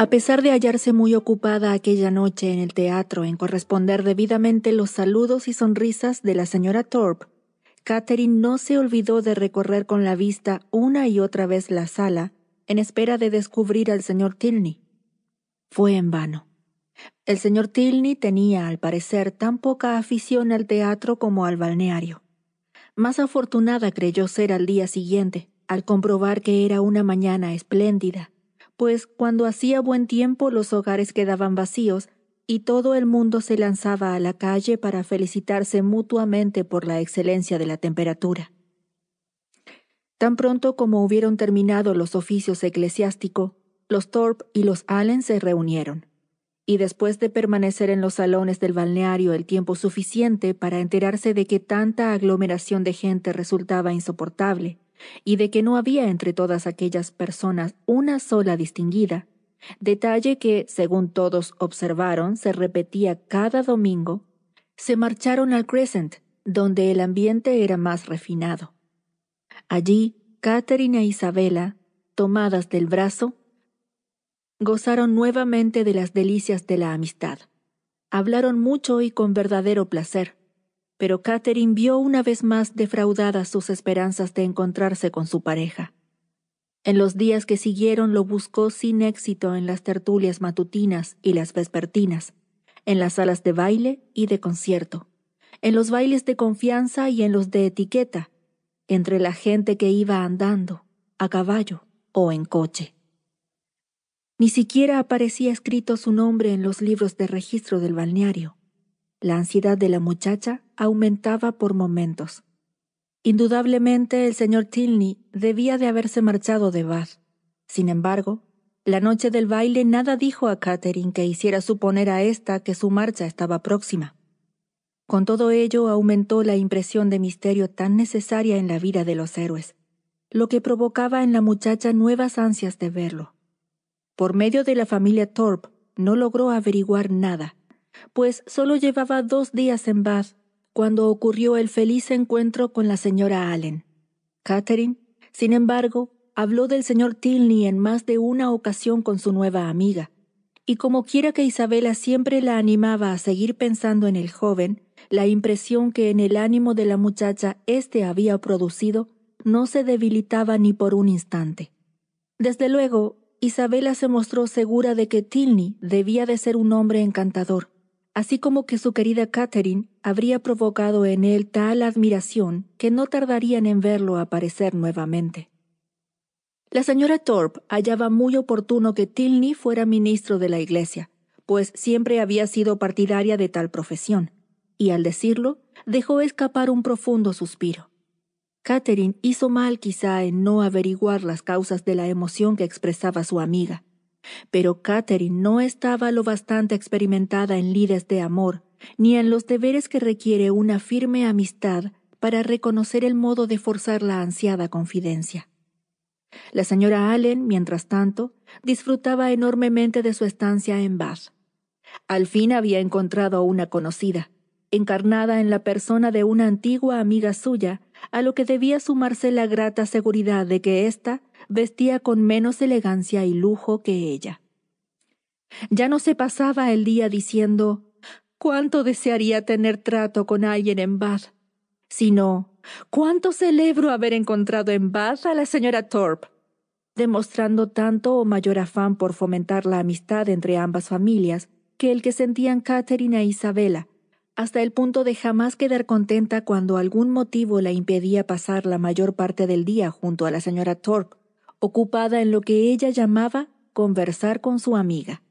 A pesar de hallarse muy ocupada aquella noche en el teatro en corresponder debidamente los saludos y sonrisas de la señora Thorpe, Catherine no se olvidó de recorrer con la vista una y otra vez la sala en espera de descubrir al señor Tilney. Fue en vano. El señor Tilney tenía, al parecer, tan poca afición al teatro como al balneario. Más afortunada creyó ser al día siguiente, al comprobar que era una mañana espléndida, pues cuando hacía buen tiempo los hogares quedaban vacíos y todo el mundo se lanzaba a la calle para felicitarse mutuamente por la excelencia de la temperatura. Tan pronto como hubieron terminado los oficios eclesiásticos, los Thorpe y los Allen se reunieron, y después de permanecer en los salones del balneario el tiempo suficiente para enterarse de que tanta aglomeración de gente resultaba insoportable, y de que no había entre todas aquellas personas una sola distinguida, detalle que, según todos observaron, se repetía cada domingo, se marcharon al Crescent, donde el ambiente era más refinado. Allí, Catherine e Isabela, tomadas del brazo, gozaron nuevamente de las delicias de la amistad. Hablaron mucho y con verdadero placer, pero Catherine vio una vez más defraudadas sus esperanzas de encontrarse con su pareja. En los días que siguieron lo buscó sin éxito en las tertulias matutinas y las vespertinas, en las salas de baile y de concierto, en los bailes de confianza y en los de etiqueta, entre la gente que iba andando, a caballo o en coche. Ni siquiera aparecía escrito su nombre en los libros de registro del balneario. La ansiedad de la muchacha aumentaba por momentos. Indudablemente el señor Tilney debía de haberse marchado de Bath. Sin embargo, la noche del baile nada dijo a Catherine que hiciera suponer a ésta que su marcha estaba próxima. Con todo ello aumentó la impresión de misterio tan necesaria en la vida de los héroes, lo que provocaba en la muchacha nuevas ansias de verlo. Por medio de la familia Thorpe no logró averiguar nada, pues solo llevaba dos días en Bath cuando ocurrió el feliz encuentro con la señora Allen. Catherine, sin embargo, habló del señor Tilney en más de una ocasión con su nueva amiga, y como quiera que Isabela siempre la animaba a seguir pensando en el joven, la impresión que en el ánimo de la muchacha éste había producido no se debilitaba ni por un instante. Desde luego, Isabela se mostró segura de que Tilney debía de ser un hombre encantador, así como que su querida Catherine habría provocado en él tal admiración que no tardarían en verlo aparecer nuevamente. La señora Thorpe hallaba muy oportuno que Tilney fuera ministro de la Iglesia, pues siempre había sido partidaria de tal profesión, y al decirlo, dejó escapar un profundo suspiro. Catherine hizo mal quizá en no averiguar las causas de la emoción que expresaba su amiga, pero Catherine no estaba lo bastante experimentada en lides de amor, ni en los deberes que requiere una firme amistad para reconocer el modo de forzar la ansiada confidencia. La señora Allen, mientras tanto, disfrutaba enormemente de su estancia en Bath. Al fin había encontrado a una conocida, encarnada en la persona de una antigua amiga suya, a lo que debía sumarse la grata seguridad de que ésta vestía con menos elegancia y lujo que ella. Ya no se pasaba el día diciendo cuánto desearía tener trato con alguien en Bath, sino cuánto celebro haber encontrado en Bath a la señora Thorpe, demostrando tanto o mayor afán por fomentar la amistad entre ambas familias que el que sentían Catherine e Isabela, hasta el punto de jamás quedar contenta cuando algún motivo la impedía pasar la mayor parte del día junto a la señora Thorpe, ocupada en lo que ella llamaba conversar con su amiga.